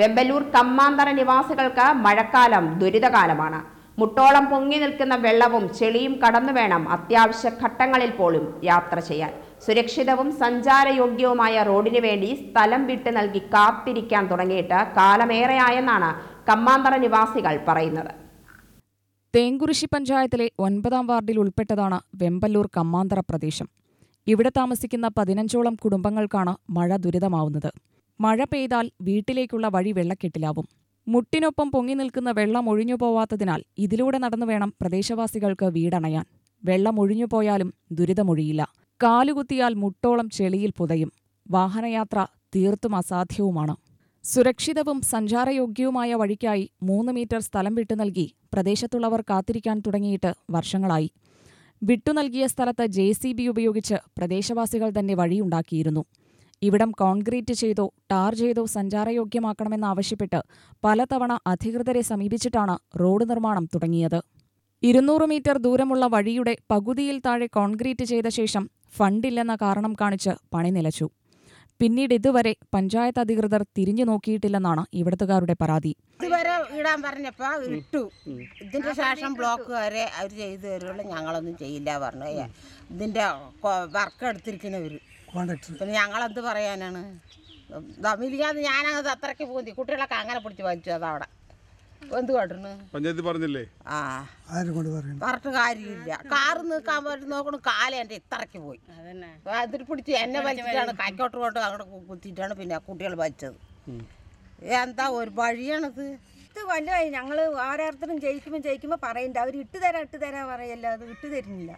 വെമ്പലൂർ കമ്മാന്തറ നിവാസികൾക്ക് മഴക്കാലം ദുരിതകാലമാണ് മുട്ടോളം പൊങ്ങി നിൽക്കുന്ന വെള്ളവും ചെളിയും കടന്നു വേണം അത്യാവശ്യ ഘട്ടങ്ങളിൽ പോലും യാത്ര ചെയ്യാൻ സുരക്ഷിതവും സഞ്ചാരയോഗ്യവുമായ റോഡിനു വേണ്ടി സ്ഥലം വിട്ട് നൽകി കാത്തിരിക്കാൻ തുടങ്ങിയിട്ട് കാലമേറെയായെന്നാണ് കമ്മാന്തറ നിവാസികൾ പറയുന്നത് തേങ്കുറിശി പഞ്ചായത്തിലെ ഒൻപതാം വാർഡിൽ ഉൾപ്പെട്ടതാണ് വെമ്പല്ലൂർ കമ്മാന്തറ പ്രദേശം ഇവിടെ താമസിക്കുന്ന പതിനഞ്ചോളം കുടുംബങ്ങൾക്കാണ് മഴ ദുരിതമാവുന്നത് മഴ പെയ്താൽ വീട്ടിലേക്കുള്ള വഴി വെള്ളക്കെട്ടിലാവും മുട്ടിനൊപ്പം പൊങ്ങി നിൽക്കുന്ന വെള്ളം ഒഴിഞ്ഞു പോവാത്തതിനാൽ ഇതിലൂടെ നടന്നു വേണം പ്രദേശവാസികൾക്ക് വീടണയാൻ വെള്ളം ഒഴിഞ്ഞു പോയാലും ദുരിതമൊഴിയില്ല കാലുകുത്തിയാൽ മുട്ടോളം ചെളിയിൽ പുതയും വാഹനയാത്ര തീർത്തും അസാധ്യവുമാണ് സുരക്ഷിതവും സഞ്ചാരയോഗ്യവുമായ വഴിക്കായി മൂന്ന് മീറ്റർ സ്ഥലം വിട്ടു നൽകി പ്രദേശത്തുള്ളവർ കാത്തിരിക്കാൻ തുടങ്ങിയിട്ട് വർഷങ്ങളായി വിട്ടു നൽകിയ സ്ഥലത്ത് ജെ ഉപയോഗിച്ച് പ്രദേശവാസികൾ തന്നെ വഴിയുണ്ടാക്കിയിരുന്നു ഇവിടം കോൺക്രീറ്റ് ചെയ്തോ ടാർ ചെയ്തോ സഞ്ചാരയോഗ്യമാക്കണമെന്നാവശ്യപ്പെട്ട് പലതവണ അധികൃതരെ സമീപിച്ചിട്ടാണ് റോഡ് നിർമ്മാണം തുടങ്ങിയത് ഇരുന്നൂറ് മീറ്റർ ദൂരമുള്ള വഴിയുടെ പകുതിയിൽ താഴെ കോൺക്രീറ്റ് ചെയ്ത ശേഷം ഫണ്ടില്ലെന്ന കാരണം കാണിച്ച് പണി നിലച്ചു പിന്നീട് ഇതുവരെ പഞ്ചായത്ത് അധികൃതർ തിരിഞ്ഞു നോക്കിയിട്ടില്ലെന്നാണ് ഇവിടത്തുകാരുടെ പരാതി ഇതുവരെ ഇടാൻ പറഞ്ഞപ്പോ ഇട്ടു ഇതിന്റെ ശേഷം ബ്ലോക്ക് വരെ അവർ ചെയ്തു തരുള്ളൂ ഞങ്ങളൊന്നും ചെയ്യില്ല പറഞ്ഞു ഇതിന്റെ വർക്ക് എടുത്തിരിക്കുന്നവര് പിന്നെ ഞങ്ങളെന്ത് പറയാനാണ് തമ്മിലിക്കാതെ ഞാനങ്ങ് അത്രയ്ക്ക് പോകുന്നു കുട്ടികളൊക്കെ അങ്ങനെ പിടിച്ച് വലിച്ചു അതവിടെ എന്ത് കാട്ടണ് പഞ്ചായത്ത് പറഞ്ഞില്ലേ ആ പറഞ്ഞിട്ട് കാര്യമില്ല കാറ് നിൽക്കാൻ പറ്റും നോക്കണു കാല എൻ്റെ ഇത്രയ്ക്ക് പോയി അതിൽ പിടിച്ച് എന്നെ വലിച്ചിട്ടാണ് കൈക്കോട്ട് കൊണ്ട് അങ്ങോട്ട് കുത്തിയിട്ടാണ് പിന്നെ കുട്ടികൾ വലിച്ചത് എന്താ ഒരു വഴിയാണത് ഇത് വല്ലതായി ഞങ്ങൾ ഓരോരുത്തരും ജയിക്കുമ്പോൾ ജയിക്കുമ്പോൾ പറയണ്ട അവർ ഇട്ട് ഇട്ടുതരാ ഇട്ട് പറയല്ല അത് ഇട്ട് തരുന്നില്ല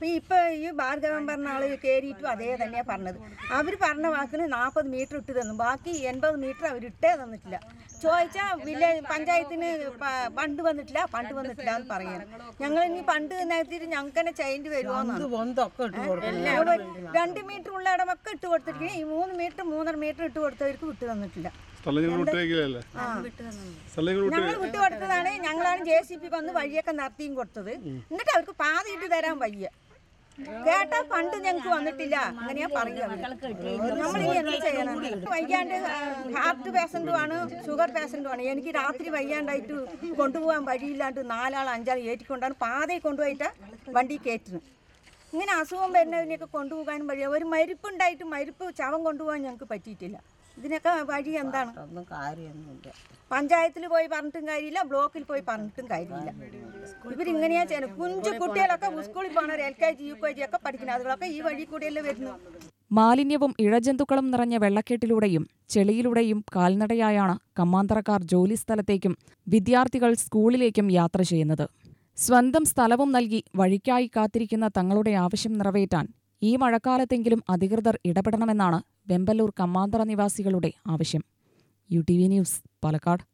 അപ്പം ഇപ്പോൾ ഈ ഭാർഗവൻ പറഞ്ഞ ആൾ കയറിയിട്ടും അതേ തന്നെയാണ് പറഞ്ഞത് അവർ പറഞ്ഞ വാക്കിന് നാൽപ്പത് മീറ്റർ ഇട്ട് തന്നു ബാക്കി എൺപത് മീറ്റർ അവർ ഇട്ടേ തന്നിട്ടില്ല ചോദിച്ചാൽ വില്ലേജ് പഞ്ചായത്തിന് പണ്ട് വന്നിട്ടില്ല പണ്ട് വന്നിട്ടില്ല എന്ന് പറയുന്നത് ഞങ്ങൾ ഇനി പണ്ട് നേരത്തിട്ട് ഞങ്ങൾക്ക് തന്നെ ചെയ്യേണ്ടി വരുമോന്നാണ് രണ്ട് മീറ്റർ ഉള്ള ഇടമൊക്കെ ഇട്ട് കൊടുത്തിരിക്കുന്നത് ഈ മൂന്ന് മീറ്റർ മൂന്നര മീറ്റർ ഇട്ട് കൊടുത്തവർക്ക് വിട്ടു തന്നിട്ടില്ല വിട്ടു കൊടുത്തതാണ് ഞങ്ങളാണ് ജെ സി പി വന്ന് വഴിയൊക്കെ നടത്തിയും കൊടുത്തത് എന്നിട്ട് അവർക്ക് പാത ഇട്ട് തരാൻ വയ്യ കേട്ട ഫണ്ട് ഞങ്ങൾക്ക് വന്നിട്ടില്ല അങ്ങനെയാ പറയുന്നത് നമ്മളിനി എന്താ ചെയ്യണം വയ്യാണ്ട് ഹാർട്ട് പേഷ്യൻറ്റുമാണ് ഷുഗർ പേഷ്യൻറ്റുമാണ് എനിക്ക് രാത്രി വയ്യാണ്ടായിട്ട് കൊണ്ടുപോകാൻ വഴിയില്ലാണ്ട് നാലാൾ അഞ്ചാൾ ഏറ്റിക്കൊണ്ടാണ് പാതയിൽ കൊണ്ടുപോയിട്ട് വണ്ടി കയറ്റുന്നത് ഇങ്ങനെ അസുഖം വരുന്നതിനെയൊക്കെ കൊണ്ടുപോകാനും വഴി ഒരു മരിപ്പുണ്ടായിട്ട് മരിപ്പ് ചവം കൊണ്ടുപോകാൻ ഞങ്ങൾക്ക് പറ്റിയിട്ടില്ല ഇതിനൊക്കെ വഴി എന്താണ് ഒന്നും കാര്യമൊന്നുമില്ല പഞ്ചായത്തിൽ പോയി പറഞ്ഞിട്ടും കാര്യമില്ല ബ്ലോക്കിൽ പോയി പറഞ്ഞിട്ടും കാര്യമില്ല ഇവരിങ്ങനെയാ ചെയ്യുന്നത് കുഞ്ചു കുട്ടികളൊക്കെ സ്കൂളിൽ പോകണവർ L K G U K G ഒക്കെ പഠിക്കുന്നത് അതുകളൊക്കെ ഈ വഴി കൂടിയല്ലേ വരുന്നു മാലിന്യവും ഇഴജന്തുക്കളും നിറഞ്ഞ വെള്ളക്കെട്ടിലൂടെയും ചെളിയിലൂടെയും കാൽനടയായാണ് കമ്മാന്തറക്കാർ സ്ഥലത്തേക്കും വിദ്യാർത്ഥികൾ സ്കൂളിലേക്കും യാത്ര ചെയ്യുന്നത് സ്വന്തം സ്ഥലവും നൽകി വഴിക്കായി കാത്തിരിക്കുന്ന തങ്ങളുടെ ആവശ്യം നിറവേറ്റാൻ ഈ മഴക്കാലത്തെങ്കിലും അധികൃതർ ഇടപെടണമെന്നാണ് വെമ്പല്ലൂർ കമ്മാന്തറ നിവാസികളുടെ ആവശ്യം U T V news Palakkad